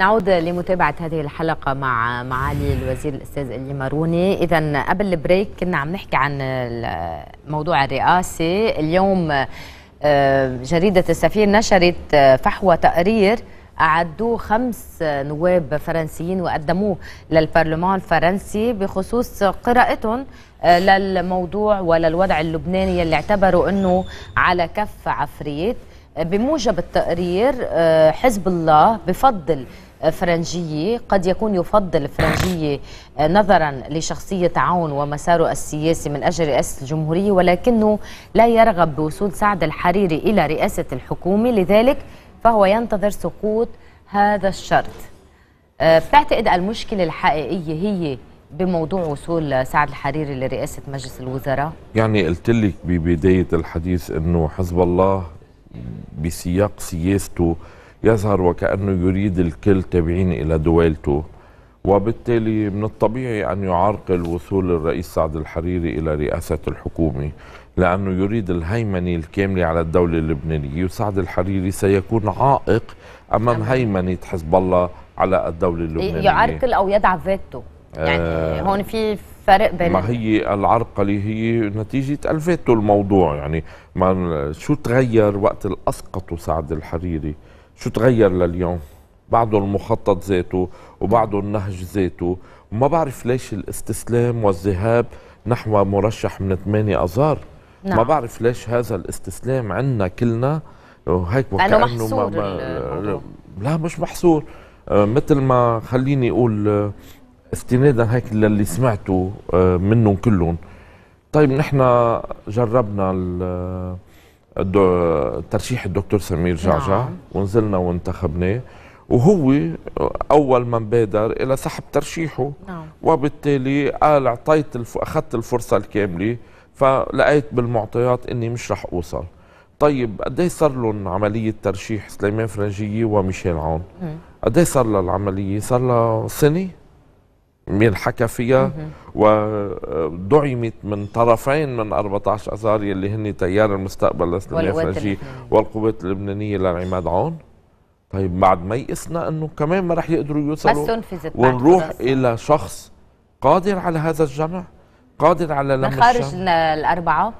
نعود لمتابعة هذه الحلقة مع معالي الوزير الأستاذ إلي ماروني إذا قبل البريك كنا عم نحكي عن موضوع الرئاسة اليوم آه، جريدة السفير نشرت آه، فحوى تقرير أعدوه خمس نواب فرنسيين وقدموه للبرلمان الفرنسي بخصوص قراءتهم آه، للموضوع وللوضع اللبناني اللي اعتبروا أنه على كف عفريت بموجب التقرير آه، حزب الله بفضل فرنجية قد يكون يفضل فرنجية آه، نظرا لشخصية تعاون ومساره السياسي من أجل رئاسة الجمهورية ولكنه لا يرغب بوصول سعد الحريري إلى رئاسة الحكومة لذلك فهو ينتظر سقوط هذا الشرط آه، بتعتقد المشكلة الحقيقية هي بموضوع وصول سعد الحريري لرئاسة مجلس الوزراء يعني قلت لك ببداية الحديث أنه حزب الله بسياق سياسته يظهر وكأنه يريد الكل تابعين إلى دولته وبالتالي من الطبيعي أن يعرقل وصول الرئيس سعد الحريري إلى رئاسة الحكومة لأنه يريد الهيمنة الكاملة على الدولة اللبنانية وسعد الحريري سيكون عائق أمام هيمنة حزب الله على الدولة اللبنانية يعرقل أو يدعم فيتو يعني آه هون في فرق بين ما هي العرقله هي نتيجه الفيتو الموضوع يعني ما شو تغير وقت اسقطوا سعد الحريري شو تغير لليوم بعده المخطط ذاته وبعده النهج ذاته وما بعرف ليش الاستسلام والذهاب نحو مرشح من 8 اذار نعم. ما بعرف ليش هذا الاستسلام عندنا كلنا وهيك وكأنه محصور ما ما لا مش محصور آه، مثل ما خليني اقول آه، استنادا هيك للي سمعته آه، منهم كلهم طيب نحن جربنا آه، ترشيح الدكتور سمير جعجع نعم. ونزلنا وانتخبناه وهو اول من بادر الى سحب ترشيحه نعم. وبالتالي قال اعطيت الف... اخذت الفرصه الكامله فلقيت بالمعطيات اني مش رح اوصل طيب قد ايه صار لهم عمليه ترشيح سليمان فرنجيه وميشيل عون قد ايه صار لها العمليه صار لها سنه ملحكة فيها ودعمت من طرفين من 14 أذار يلي هن تيار المستقبل الإسلامي الخليجي والقوات اللبنانية للعماد عون طيب بعد ما يئسنا أنه كمان ما رح يقدروا يوصلوا ونروح إلى شخص قادر على هذا الجمع قادر على لم من خارج الأربعة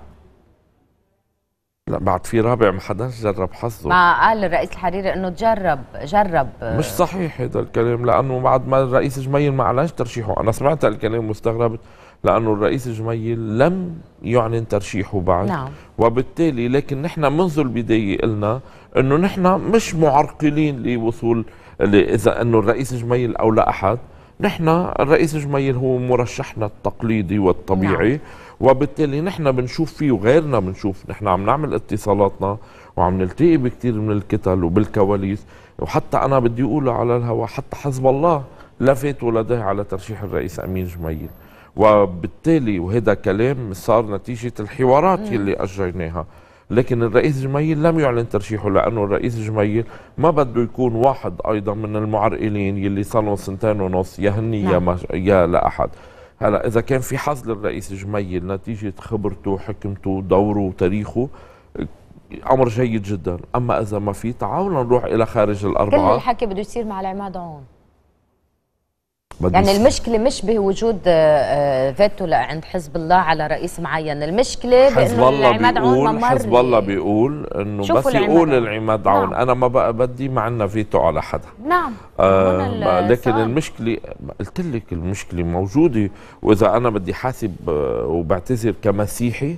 لا بعد في رابع ما حداش جرب حظه ما قال الرئيس الحريري انه تجرب جرب مش صحيح هذا الكلام لانه بعد ما الرئيس جميل ما اعلنش ترشيحه انا سمعت الكلام واستغربت لانه الرئيس جميل لم يعلن ترشيحه بعد نعم. وبالتالي لكن نحن منذ البدايه قلنا انه نحن مش معرقلين لوصول اذا انه الرئيس جميل او لا احد نحن الرئيس جميل هو مرشحنا التقليدي والطبيعي نعم. وبالتالي نحن بنشوف فيه وغيرنا بنشوف نحن عم نعمل اتصالاتنا وعم نلتقي بكثير من الكتل وبالكواليس وحتى انا بدي اقوله على الهواء حتى حزب الله لفت ولده على ترشيح الرئيس امين جميل وبالتالي وهذا كلام صار نتيجه الحوارات اللي اجريناها لكن الرئيس جميل لم يعلن ترشيحه لانه الرئيس جميل ما بده يكون واحد ايضا من المعرقلين يلي صار لهم سنتين ونص يا هني نعم. يا, مش... يا لاحد احد هلا اذا كان في حظ للرئيس جميل نتيجه خبرته وحكمته ودوره وتاريخه امر جيد جدا اما اذا ما في تعاون نروح الى خارج الاربعه كل الحكي بده يصير مع العماد عون يعني المشكله مش بوجود آه، آه، فيتو عند حزب الله على رئيس معين المشكله حزب الله بيقول حزب الله بيقول انه بس يقول العماد عون نعم. انا ما بقى بدي ما عندنا فيتو على حدا نعم آه لكن صار. المشكله قلت لك المشكله موجوده واذا انا بدي حاسب آه، وبعتذر كمسيحي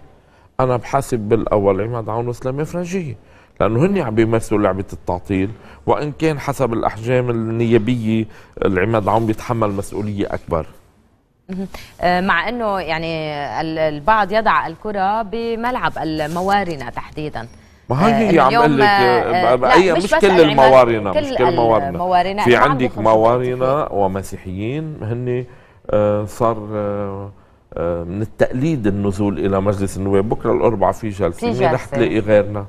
انا بحاسب بالاول عماد عون وسلامه فرنجيه لانه هن عم بيمثلوا لعبه التعطيل وان كان حسب الاحجام النيابيه العماد العام بيتحمل مسؤوليه اكبر آه، مع انه يعني البعض يضع الكره بملعب الموارنه تحديدا ما آه، هي عم اقول لك اي مش, مش كل الموارنه مش كل الموارنه في عندك موارنه ومسيحيين هن آه، صار من التقليد النزول الى مجلس النواب بكره الاربعاء في جلسه رح تلاقي غيرنا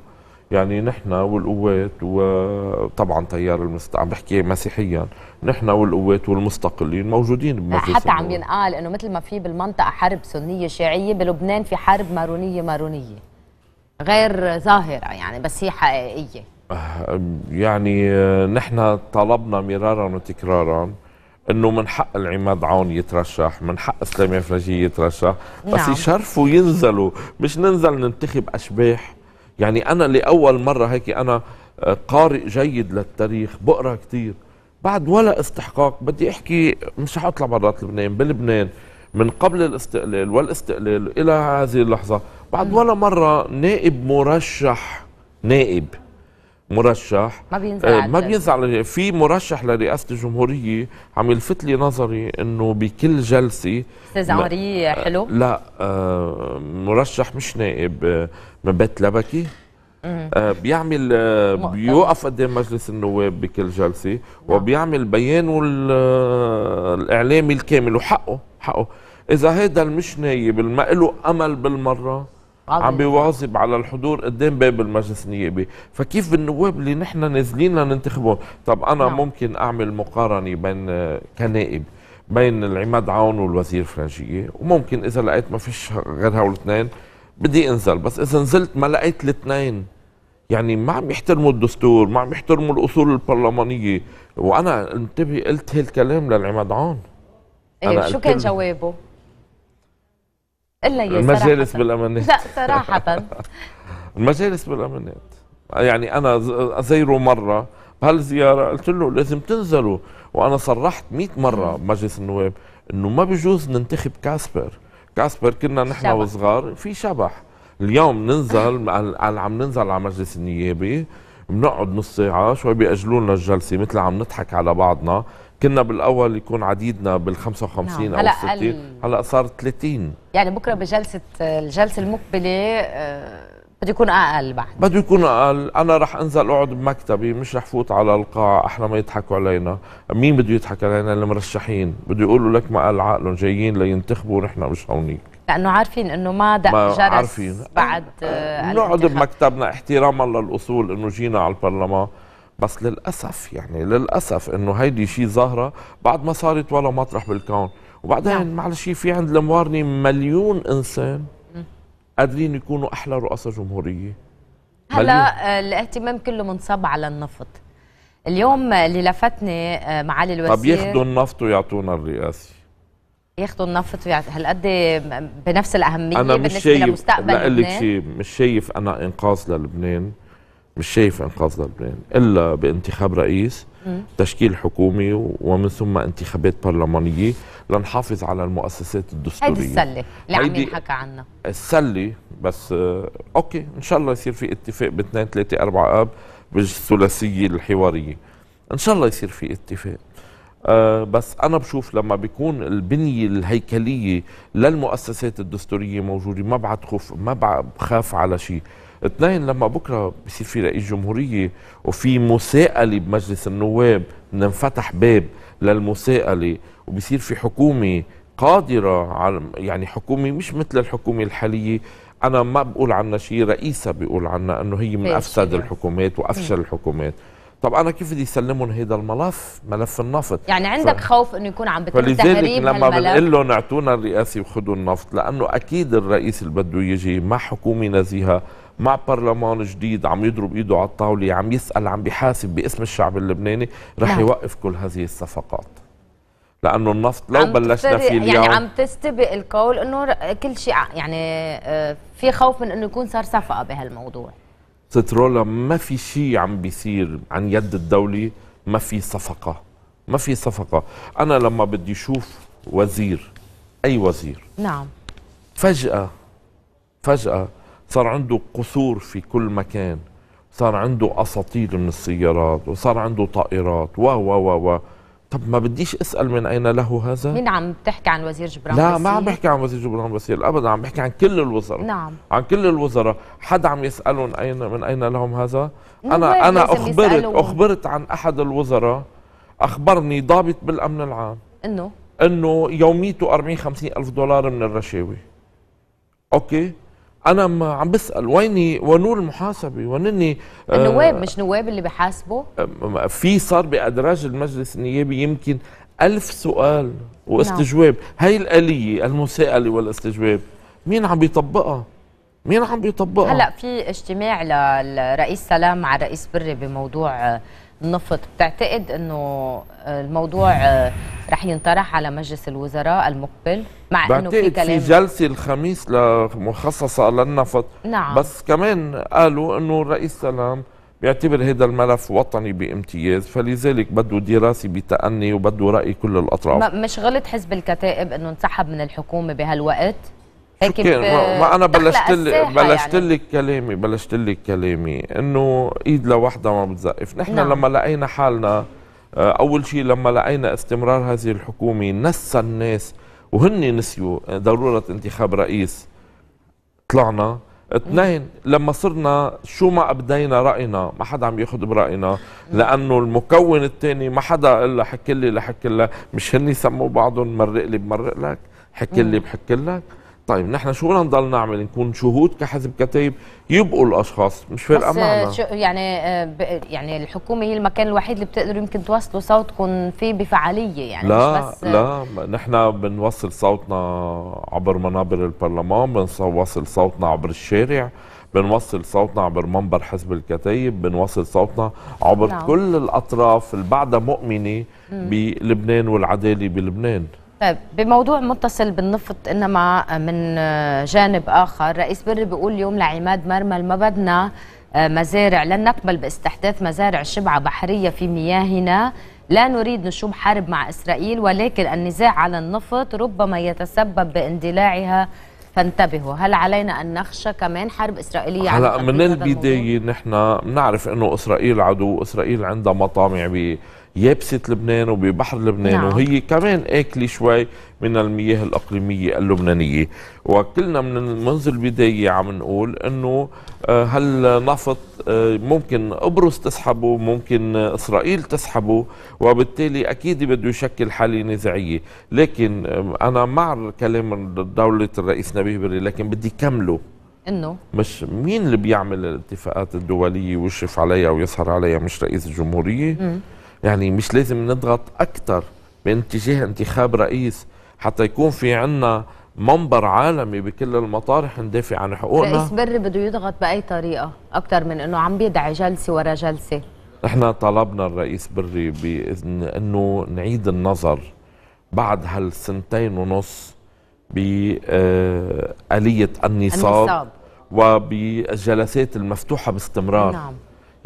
يعني نحن والقوات وطبعا تيار المستقل عم بحكي مسيحيا نحن والقوات والمستقلين موجودين بمجلس حتى عم ينقال انه مثل ما في بالمنطقه حرب سنيه شيعيه بلبنان في حرب مارونيه مارونيه غير ظاهره يعني بس هي حقيقيه أه، يعني نحن طلبنا مرارا وتكرارا انه من حق العماد عون يترشح من حق اسلامي فرجي يترشح نعم. بس يشرفوا ينزلوا مش ننزل ننتخب اشباح يعني انا لاول مره هيك انا آه، قارئ جيد للتاريخ بقرا كثير بعد ولا استحقاق بدي احكي مش حاطلع برات لبنان بلبنان من قبل الاستقلال والاستقلال الى هذه اللحظه بعد ولا مره نائب مرشح نائب مرشح ما بينزع آه ما بينزع في مرشح لرئاسه الجمهوريه عم يلفت لي نظري انه بكل جلسه استاذ عمري حلو لا آه مرشح مش نائب آه من بيت لبكي آه بيعمل آه بيوقف قدام مجلس النواب بكل جلسه نعم. وبيعمل بيانه آه، الاعلامي الكامل وحقه حقه اذا هذا مش نايب ما له امل بالمره عم بيواظب على الحضور قدام باب المجلس النيابي فكيف النواب اللي نحن نازلين لننتخبهم طب انا نعم. ممكن اعمل مقارنه بين آه، كنائب بين العماد عون والوزير فرنجيه وممكن اذا لقيت ما فيش غير هول الاثنين بدي انزل بس اذا نزلت ما لقيت الاثنين يعني ما عم يحترموا الدستور ما عم يحترموا الاصول البرلمانيه وانا انتبه قلت هالكلام للعماد عون ايه شو كان جوابه؟ الا المجالس بالامانات لا صراحه المجالس بالامانات يعني انا زيره مره بهالزياره قلت له لازم تنزلوا وانا صرحت 100 مره بمجلس النواب انه ما بجوز ننتخب كاسبر كاسبر كنا نحن وصغار في شبح اليوم ننزل عم ننزل على مجلس النيابي بنقعد نص ساعة شوي بيأجلوا لنا الجلسة مثل عم نضحك على بعضنا كنا بالاول يكون عديدنا بال 55 نعم. او 60 هلا صار 30 يعني بكره بجلسه الجلسه المقبله آه، بده يكون اقل بعد بده يكون اقل انا رح انزل اقعد بمكتبي مش رح فوت على القاعه احلى ما يضحكوا علينا مين بده يضحك علينا المرشحين بده يقولوا لك ما قال عقلهم جايين لينتخبوا ونحن مش هونيك لانه عارفين انه ما دق جرس عارفين. بعد آه، آه، نقعد بمكتبنا احتراما للاصول انه جينا على البرلمان بس للاسف يعني للاسف انه هيدي شيء ظاهره بعد ما صارت ولا مطرح بالكون وبعدين نعم. معلش في عند الموارنه مليون انسان قادرين يكونوا احلى رؤساء جمهوريه هلا آه، الاهتمام كله منصب على النفط اليوم اللي آه، لفتني آه، معالي الوزير طب ياخذوا النفط ويعطونا الرئاسي ياخذوا النفط ويعطوا هالقد بنفس الاهميه أنا مش بالنسبه شايف لمستقبل لك شيء مش شايف انا انقاذ للبنان مش شايف انقاذ لبنان الا بانتخاب رئيس تشكيل حكومي ومن ثم انتخابات برلمانيه لنحافظ على المؤسسات الدستوريه هيدي السله اللي عم ينحكى عنها السله بس آه، اوكي ان شاء الله يصير في اتفاق باثنين ثلاثه اربعه اب بالثلاثيه الحواريه ان شاء الله يصير في اتفاق أه بس انا بشوف لما بيكون البنيه الهيكليه للمؤسسات الدستوريه موجوده ما بعد خوف ما بخاف على شيء اثنين لما بكره بصير في رئيس جمهوريه وفي مساءله بمجلس النواب ننفتح باب للمساءله وبصير في حكومه قادره على يعني حكومه مش مثل الحكومه الحاليه انا ما بقول عنها شيء رئيسها بيقول عنها انه هي من افسد الحكومات وافشل الحكومات طب انا كيف بدي يسلمهم هيدا الملف ملف النفط يعني عندك ف... خوف انه يكون عم بتم فلذلك لما بنقول لهم اعطونا الرئاسه وخذوا النفط لانه اكيد الرئيس اللي بده يجي مع حكومه نزيهه مع برلمان جديد عم يضرب ايده على الطاوله عم يسال عم بيحاسب باسم الشعب اللبناني رح نعم. يوقف كل هذه الصفقات لانه النفط لو بلشنا فيه يعني اليوم يعني عم تستبق القول انه كل شيء يعني آه، في خوف من انه يكون صار صفقه بهالموضوع سترولا ما في شيء عم بيصير عن يد الدوله ما في صفقه ما في صفقه انا لما بدي اشوف وزير اي وزير نعم فجاه فجاه صار عنده قصور في كل مكان صار عنده اساطيل من السيارات وصار عنده طائرات و و و و طب ما بديش اسال من اين له هذا مين عم تحكي عن وزير جبران لا بسيل؟ ما عم بحكي عن وزير جبران بسيل ابدا عم بحكي عن كل الوزراء نعم عن كل الوزراء حدا عم يسالهم اين من اين لهم هذا انا انا اخبرت يسألون. اخبرت عن احد الوزراء اخبرني ضابط بالامن العام انه انه يوميته 40 50 الف دولار من الرشاوي اوكي انا عم بسال ويني ونور المحاسبه وينني آه، النواب مش نواب اللي بحاسبه في صار بادراج المجلس النيابي يمكن ألف سؤال واستجواب نعم. هاي الاليه المساءله والاستجواب مين عم بيطبقها مين عم بيطبقها هلا في اجتماع للرئيس سلام مع الرئيس بري بموضوع آه، النفط بتعتقد انه الموضوع آه، رح ينطرح على مجلس الوزراء المقبل مع انه في كلام في جلسه الخميس مخصصه للنفط نعم بس كمان قالوا انه الرئيس سلام بيعتبر هذا الملف وطني بامتياز فلذلك بده دراسه بتأني وبده رأي كل الأطراف مش غلط حزب الكتائب أنه انسحب من الحكومة بهالوقت هيك ما انا بلشت لك يعني. بلشت يعني. لك كلامي بلشت لك كلامي انه ايد لوحدها ما بتزقف نحن نعم. لما لقينا حالنا آه، اول شيء لما لقينا استمرار هذه الحكومه نسى الناس وهن نسيوا ضروره انتخاب رئيس طلعنا اثنين لما صرنا شو ما ابدينا راينا ما حدا عم ياخذ براينا لانه المكون الثاني ما حدا الا حكي لي لحكي لك مش هن سموا بعضهم مرق لي بمرق لك حكي لي بحكي لك طيب نحن شو بدنا نضل نعمل نكون شهود كحزب كتيب يبقوا الاشخاص مش فارقه معنا يعني آه، يعني الحكومه هي المكان الوحيد اللي بتقدروا يمكن توصلوا صوتكم فيه بفعاليه يعني لا مش بس لا نحن بنوصل صوتنا عبر منابر البرلمان بنوصل صوتنا عبر الشارع بنوصل صوتنا عبر منبر حزب الكتايب بنوصل صوتنا عبر نعم. كل الاطراف اللي بعدها مؤمنه بلبنان والعداله بلبنان طيب بموضوع متصل بالنفط انما من جانب اخر رئيس بري بيقول اليوم لعماد مرمل ما بدنا آه، مزارع لن نقبل باستحداث مزارع شبعه بحريه في مياهنا لا نريد نشوب حرب مع اسرائيل ولكن النزاع على النفط ربما يتسبب باندلاعها فانتبهوا هل علينا ان نخشى كمان حرب اسرائيليه هلا من البدايه نحن بنعرف انه اسرائيل عدو اسرائيل عندها مطامع يابسة لبنان وببحر لبنان نعم. وهي كمان آكلة شوي من المياه الأقليمية اللبنانية وكلنا من منذ البداية عم نقول أنه آه، هالنفط آه، ممكن قبرص تسحبه ممكن إسرائيل تسحبه وبالتالي أكيد بده يشكل حالة نزاعية لكن آه، أنا مع كلام دولة الرئيس نبيه بري لكن بدي كمله انه مش مين اللي بيعمل الاتفاقات الدوليه ويشرف عليها ويسهر عليها مش رئيس الجمهوريه؟ مم. يعني مش لازم نضغط أكثر من اتجاه انتخاب رئيس حتى يكون في عنا منبر عالمي بكل المطارح ندافع عن حقوقنا رئيس بري بده يضغط بأي طريقة أكثر من أنه عم بيدعي جلسة ورا جلسة نحن طلبنا الرئيس بري بإذن أنه نعيد النظر بعد هالسنتين ونص بآلية آه، النصاب, النصاب. وبالجلسات المفتوحة باستمرار نعم.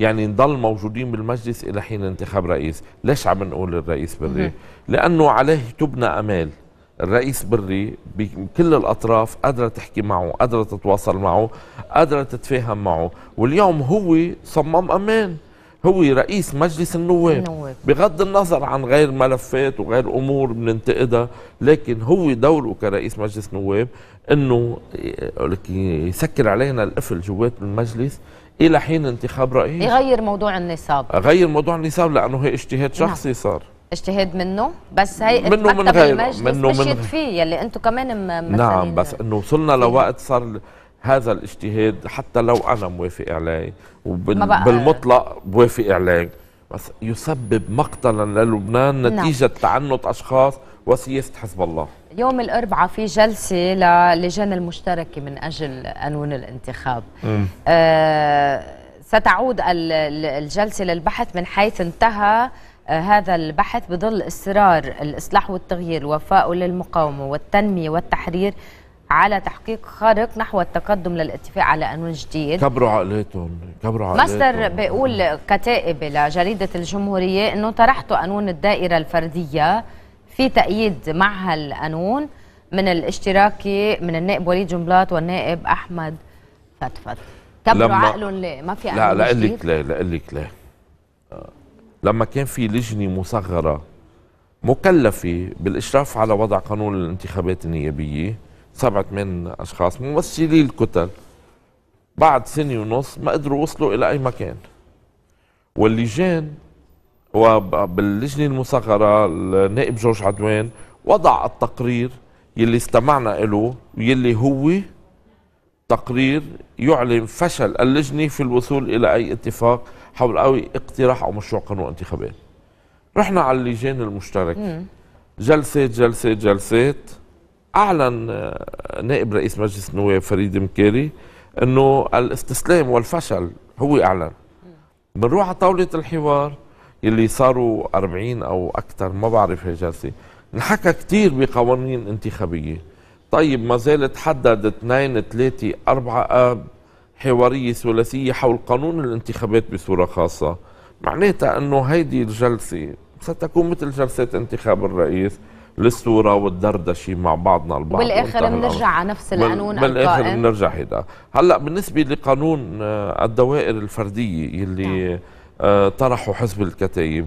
يعني نضل موجودين بالمجلس الى حين انتخاب رئيس ليش عم نقول الرئيس بري لانه عليه تبنى امال الرئيس بري بكل الاطراف قادره تحكي معه قادره تتواصل معه قادره تتفاهم معه واليوم هو صمم امان هو رئيس مجلس النواب. النواب بغض النظر عن غير ملفات وغير امور بننتقدها لكن هو دوره كرئيس مجلس نواب انه يسكر علينا القفل جوات المجلس الى حين انتخاب رئيس يغير موضوع النصاب غير موضوع النصاب لانه هي اجتهاد نعم. شخصي صار اجتهاد منه بس هي منه من المجلس منه من فيه يلي انتم كمان نعم بس انه وصلنا لوقت صار هذا الاجتهاد حتى لو انا موافق عليه وبالمطلق بوافق عليه بس يسبب مقتلا للبنان نعم. نتيجه نعم. تعنت اشخاص وسياسه حزب الله يوم الأربعاء في جلسة للجان المشتركة من أجل قانون الانتخاب آه ستعود الجلسة للبحث من حيث انتهى آه، هذا البحث بظل إصرار الإصلاح والتغيير وفاء للمقاومة والتنمية والتحرير على تحقيق خارق نحو التقدم للاتفاق على قانون جديد كبروا عقلاتهم كبروا عقلاتهم مصدر بيقول كتائب لجريدة الجمهورية أنه طرحتوا قانون الدائرة الفردية في تأييد مع هالقانون من الاشتراكي من النائب وليد جنبلاط والنائب أحمد فتفت كبروا عقلهم ليه ما في قانون لا لا لا ليه لا لا ليه لما كان في لجنة مصغرة مكلفة بالإشراف على وضع قانون الانتخابات النيابية سبعة من أشخاص ممثلي الكتل بعد سنة ونص ما قدروا وصلوا إلى أي مكان واللجان وباللجنة المصغرة النائب جورج عدوان وضع التقرير يلي استمعنا له يلي هو تقرير يعلن فشل اللجنة في الوصول إلى أي اتفاق حول أي اقتراح أو مشروع قانون انتخابات رحنا على اللجان المشتركة جلسات جلسات جلسات اعلن آه، نائب رئيس مجلس النواب فريد مكاري انه الاستسلام والفشل هو اعلن بنروح على طاوله الحوار اللي صاروا 40 او اكثر ما بعرف هي جلسه انحكى كثير بقوانين انتخابيه طيب ما زالت حدد اثنين ثلاثه اربعه اب حواريه ثلاثيه حول قانون الانتخابات بصوره خاصه معناتها انه هيدي الجلسه ستكون مثل جلسات انتخاب الرئيس للصوره والدردشه مع بعضنا البعض بالاخر بنرجع على نفس القانون بالاخر بنرجع هيدا هلا بالنسبه لقانون آه، الدوائر الفرديه اللي نعم. آه، طرحه حزب الكتايب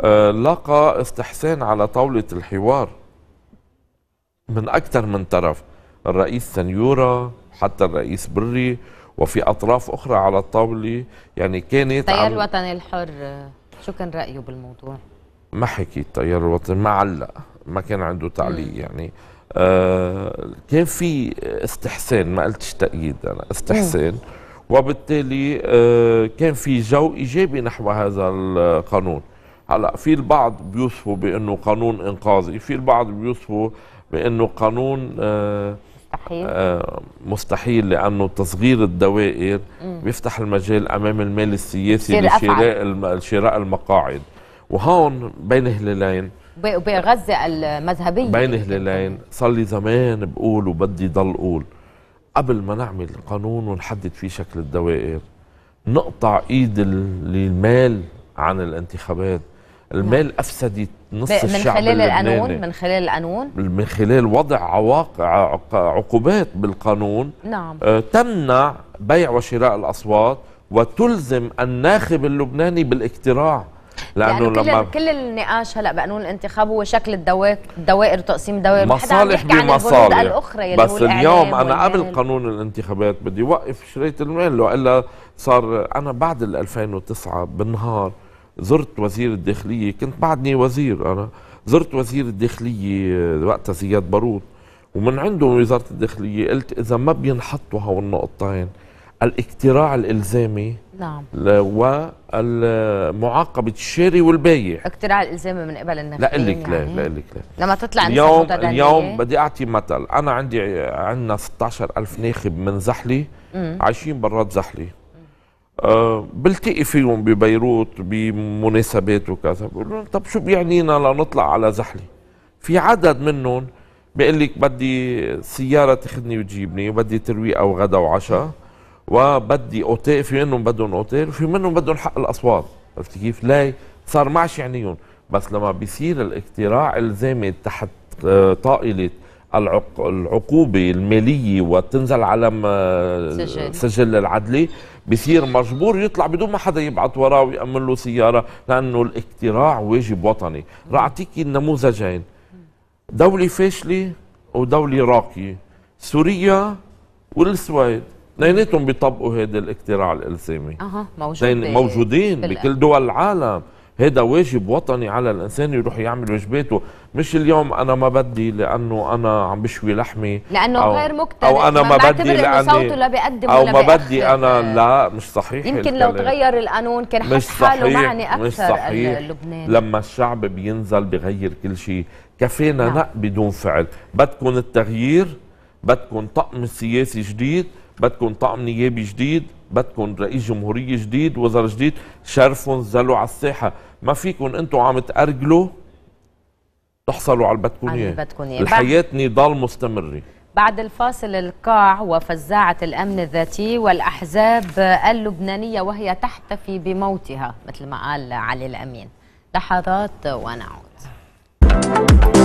آه، لقى استحسان على طاوله الحوار من اكثر من طرف الرئيس سنيورا حتى الرئيس بري وفي اطراف اخرى على الطاوله يعني كانت التيار الوطني الحر شو كان رايه بالموضوع؟ ما حكيت التيار الوطني ما علق ما كان عنده تعليق يعني آه، كان في استحسان ما قلتش تأييد أنا استحسان وبالتالي آه، كان في جو إيجابي نحو هذا القانون هلا في البعض بيوصفوا بأنه قانون إنقاذي في البعض بيوصفوا بأنه قانون آه، مستحيل مستحيل لانه تصغير الدوائر بيفتح المجال امام المال السياسي لشراء شراء المقاعد وهون بين هلالين بغزه المذهبيه بين هلالين صار لي زمان بقول وبدي ضل اقول قبل ما نعمل قانون ونحدد فيه شكل الدوائر نقطع ايد المال عن الانتخابات المال نعم. افسدت نص من الشعب خلال القانون من خلال القانون من خلال وضع عواقع عقوبات بالقانون نعم آه، تمنع بيع وشراء الاصوات وتلزم الناخب اللبناني بالاقتراع لانه يعني لما لما كل النقاش هلا بقانون الانتخاب هو شكل الدوائر الدوائر وتقسيم مصالح بمصالح الاخرى بس اليوم انا قبل قانون الانتخابات بدي وقف شريط المال والا صار انا بعد ال 2009 بالنهار زرت وزير الداخليه كنت بعدني وزير انا زرت وزير الداخليه وقتها زياد باروت ومن عنده وزاره الداخليه قلت اذا ما بينحطوا هول النقطتين الاقتراع الالزامي نعم ومعاقبه الشاري والبايع اقتراع الالزامي من قبل الناخبين لا لك لا يعني. لا لك لا لما تطلع اليوم اليوم بدي اعطي مثل انا عندي عندنا 16000 ناخب من زحله عايشين برات زحله أه بلتقي فيهم ببيروت بمناسبات وكذا بقول لهم طب شو بيعنينا لنطلع على زحله في عدد منهم بيقول لك بدي سياره تاخذني وتجيبني وبدي ترويقه وغدا وعشاء وبدي اوتيل في منهم بدهم اوتيل وفي منهم بدهم حق الاصوات عرفتي كيف؟ لا صار معش عينيهم بس لما بيصير الاقتراع الزامي تحت آه، طائله العقوبة المالية وتنزل على آه، سجل, سجل العدلي بصير مجبور يطلع بدون ما حدا يبعث وراه ويأمن له سيارة لأنه الاقتراع واجب وطني راعطيكي النموذجين دولة فاشلة ودولة راقية سوريا والسويد اثنيناتهم بيطبقوا هذا الاقتراع الالزامي اها موجودين موجودين بكل دول العالم هذا واجب وطني على الانسان يروح يعمل واجباته مش اليوم انا ما بدي لانه انا عم بشوي لحمه لانه أو غير مكتمل او انا ما, ما بدي لانه صوته لا بيقدم او ما بدي انا لا مش صحيح يمكن لو تغير القانون كان حس حاله معني اكثر مش صحيح لما الشعب بينزل بغير كل شيء كفينا نعم. نق بدون فعل بدكم التغيير بدكم طقم سياسي جديد بدكم طقم نيابي جديد بدكم رئيس جمهورية جديد وزراء جديد شرفوا زلوا على الساحة ما فيكم انتم عم تأرجلوا تحصلوا على اللي بدكم اياه الحياة نضال مستمر بعد الفاصل القاع وفزاعة الأمن الذاتي والأحزاب اللبنانية وهي تحتفي بموتها مثل ما قال علي الأمين لحظات ونعود